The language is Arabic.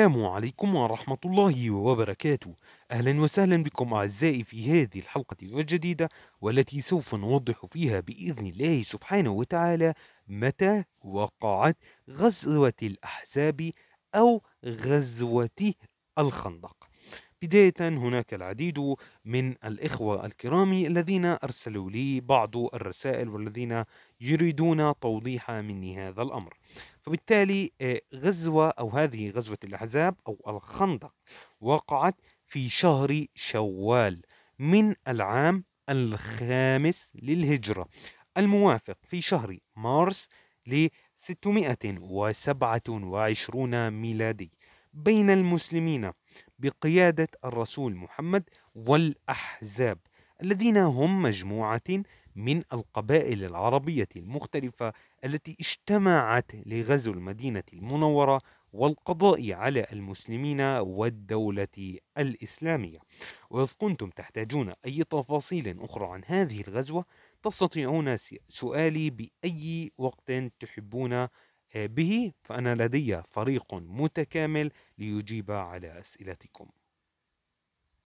السلام عليكم ورحمة الله وبركاته أهلا وسهلا بكم أعزائي في هذه الحلقة الجديدة والتي سوف نوضح فيها بإذن الله سبحانه وتعالى متى وقعت غزوة الأحزاب أو غزوة الخندق بداية هناك العديد من الإخوة الكرام الذين أرسلوا لي بعض الرسائل والذين يريدون توضيح مني هذا الأمر فبالتالي آه، غزوة أو هذه غزوة الأحزاب أو الخندق وقعت في شهر شوال من العام الخامس للهجرة الموافق في شهر مارس ل 627 ميلادي بين المسلمين بقيادة الرسول محمد والأحزاب الذين هم مجموعة من القبائل العربية المختلفة التي اجتمعت لغزو المدينة المنورة والقضاء على المسلمين والدولة الإسلامية وإذ كنتم تحتاجون أي تفاصيل أخرى عن هذه الغزوة تستطيعون سؤالي بأي وقت تحبون آه، به فأنا لدي فريق متكامل ليجيب على أسئلتكم